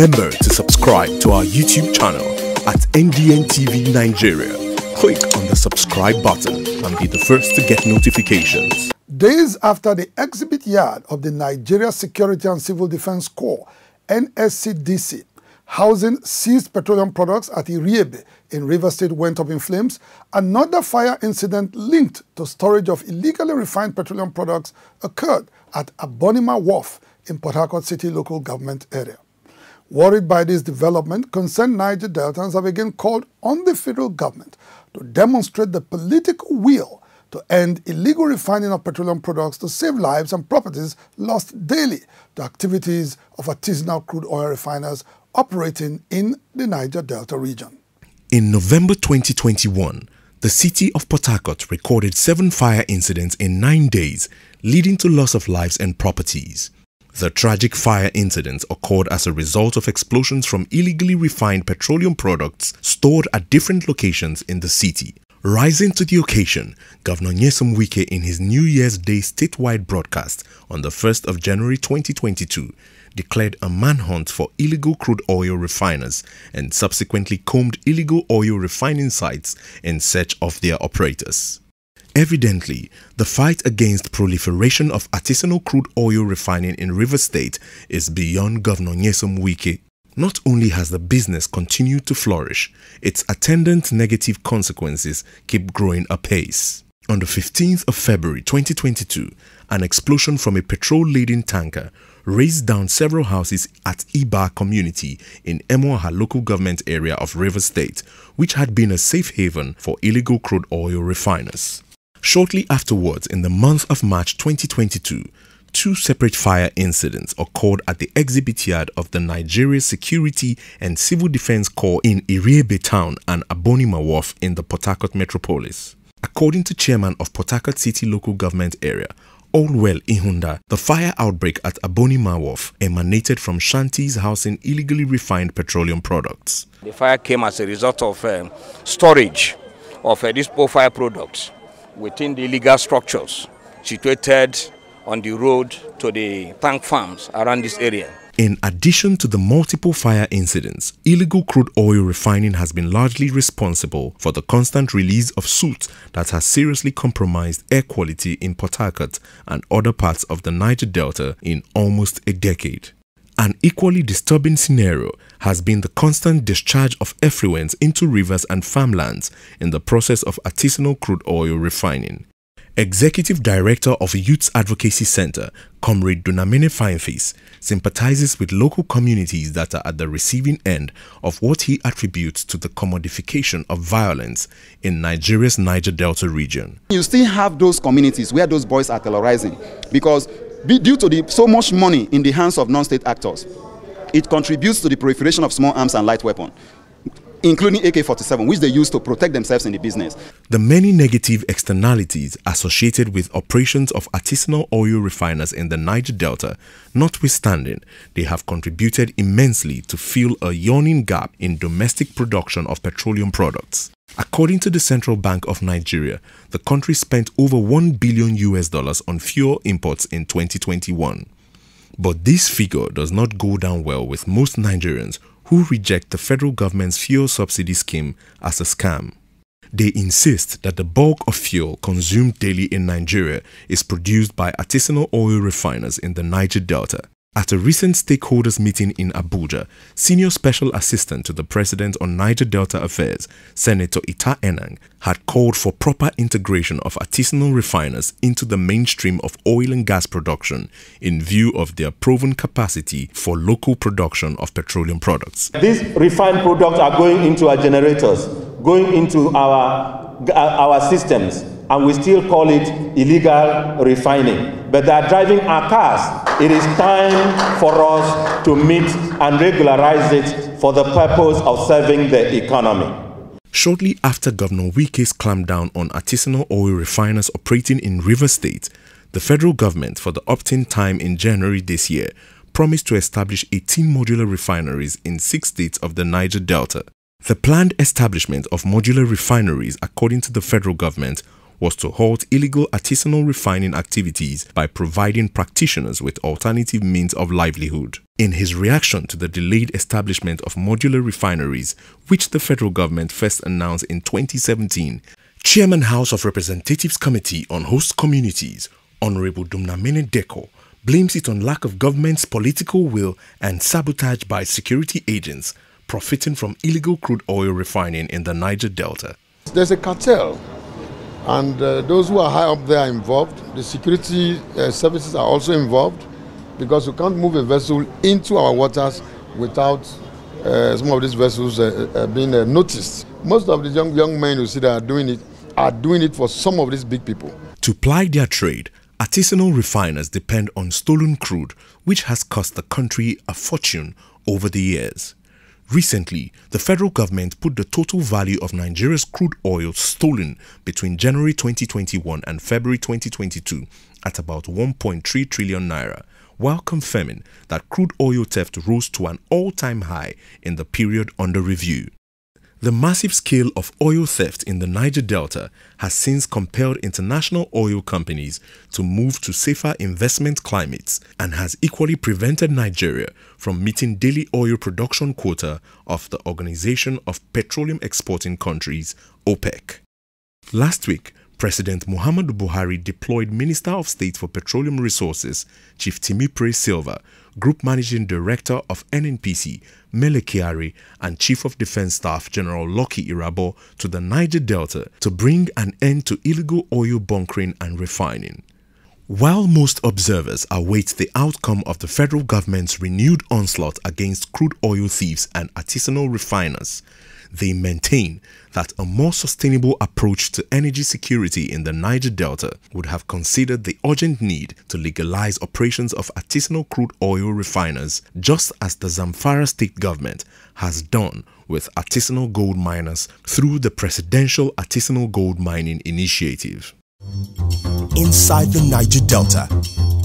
Remember to subscribe to our YouTube channel at NDN TV Nigeria. Click on the subscribe button and be the first to get notifications. Days after the exhibit yard of the Nigeria Security and Civil Defense Corps, NSCDC, housing seized petroleum products at Iriebe in River State went up in flames, another fire incident linked to storage of illegally refined petroleum products occurred at Abonima Wharf in Port Harcourt City local government area. Worried by this development, concerned Niger Deltans have again called on the federal government to demonstrate the political will to end illegal refining of petroleum products to save lives and properties lost daily to activities of artisanal crude oil refiners operating in the Niger Delta region. In November 2021, the city of Port Harcourt recorded seven fire incidents in nine days, leading to loss of lives and properties. The tragic fire incidents occurred as a result of explosions from illegally refined petroleum products stored at different locations in the city. Rising to the occasion, Governor Nyesom Wike in his New Year's Day statewide broadcast on the 1st of January 2022 declared a manhunt for illegal crude oil refiners and subsequently combed illegal oil refining sites in search of their operators. Evidently, the fight against proliferation of artisanal crude oil refining in Rivers State is beyond Governor Nyesom Wike. Not only has the business continued to flourish, its attendant negative consequences keep growing apace. On the 15th of February 2022, an explosion from a petrol-laden tanker razed down several houses at Iba community in Emoha local government area of Rivers State, which had been a safe haven for illegal crude oil refiners. Shortly afterwards, in the month of March 2022, two separate fire incidents occurred at the exhibit yard of the Nigeria Security and Civil Defense Corps in Iriebe Town and Abonima Wharf in the Port Harcourt metropolis. According to chairman of Port Harcourt City Local Government Area, Allwell Ihunda, the fire outbreak at Abonima Wharf emanated from shanties housing illegally refined petroleum products. The fire came as a result of um, storage of uh, these fire products within the illegal structures situated on the road to the tank farms around this area. In addition to the multiple fire incidents, illegal crude oil refining has been largely responsible for the constant release of soot that has seriously compromised air quality in Port Harcourt and other parts of the Niger Delta in almost a decade. An equally disturbing scenario has been the constant discharge of effluents into rivers and farmlands in the process of artisanal crude oil refining. Executive Director of Youth Advocacy Center, Comrade Dunamine Feinfis, sympathizes with local communities that are at the receiving end of what he attributes to the commodification of violence in Nigeria's Niger Delta region. You still have those communities where those boys are terrorizing because be due to the, so much money in the hands of non-state actors, it contributes to the proliferation of small arms and light weapons, including AK-47, which they use to protect themselves in the business. The many negative externalities associated with operations of artisanal oil refiners in the Niger Delta, notwithstanding, they have contributed immensely to fill a yawning gap in domestic production of petroleum products. According to the Central Bank of Nigeria, the country spent over 1 billion US dollars on fuel imports in 2021. But this figure does not go down well with most Nigerians who reject the federal government's fuel subsidy scheme as a scam. They insist that the bulk of fuel consumed daily in Nigeria is produced by artisanal oil refiners in the Niger Delta, at a recent stakeholders meeting in Abuja, Senior Special Assistant to the President on Niger Delta Affairs, Senator Ita Enang, had called for proper integration of artisanal refiners into the mainstream of oil and gas production in view of their proven capacity for local production of petroleum products. These refined products are going into our generators, going into our, uh, our systems, and we still call it illegal refining. But they are driving our cars it is time for us to meet and regularize it for the purpose of serving the economy. Shortly after Governor Wike's clampdown on artisanal oil refiners operating in River State, the federal government, for the opt-in time in January this year, promised to establish 18 modular refineries in six states of the Niger Delta. The planned establishment of modular refineries, according to the federal government, was to halt illegal artisanal refining activities by providing practitioners with alternative means of livelihood. In his reaction to the delayed establishment of modular refineries, which the federal government first announced in 2017, Chairman House of Representatives Committee on Host Communities, Honorable Dumnamene Deko, blames it on lack of government's political will and sabotage by security agents profiting from illegal crude oil refining in the Niger Delta. There's a cartel and uh, those who are high up there are involved. The security uh, services are also involved because you can't move a vessel into our waters without uh, some of these vessels uh, uh, being uh, noticed. Most of the young, young men you see that are doing it are doing it for some of these big people. To ply their trade, artisanal refiners depend on stolen crude, which has cost the country a fortune over the years. Recently, the federal government put the total value of Nigeria's crude oil stolen between January 2021 and February 2022 at about 1.3 trillion naira, while confirming that crude oil theft rose to an all-time high in the period under review. The massive scale of oil theft in the Niger Delta has since compelled international oil companies to move to safer investment climates and has equally prevented Nigeria from meeting daily oil production quota of the Organization of Petroleum Exporting Countries, OPEC. Last week, President Muhammadu Buhari deployed Minister of State for Petroleum Resources, Chief Timipre Silva, Group Managing Director of NNPC, Mele Kiari, and Chief of Defense Staff General Loki Irabo to the Niger Delta to bring an end to illegal oil bunkering and refining. While most observers await the outcome of the federal government's renewed onslaught against crude oil thieves and artisanal refiners, they maintain that a more sustainable approach to energy security in the Niger Delta would have considered the urgent need to legalize operations of artisanal crude oil refiners, just as the Zamfara state government has done with artisanal gold miners through the Presidential Artisanal Gold Mining Initiative. Inside the Niger Delta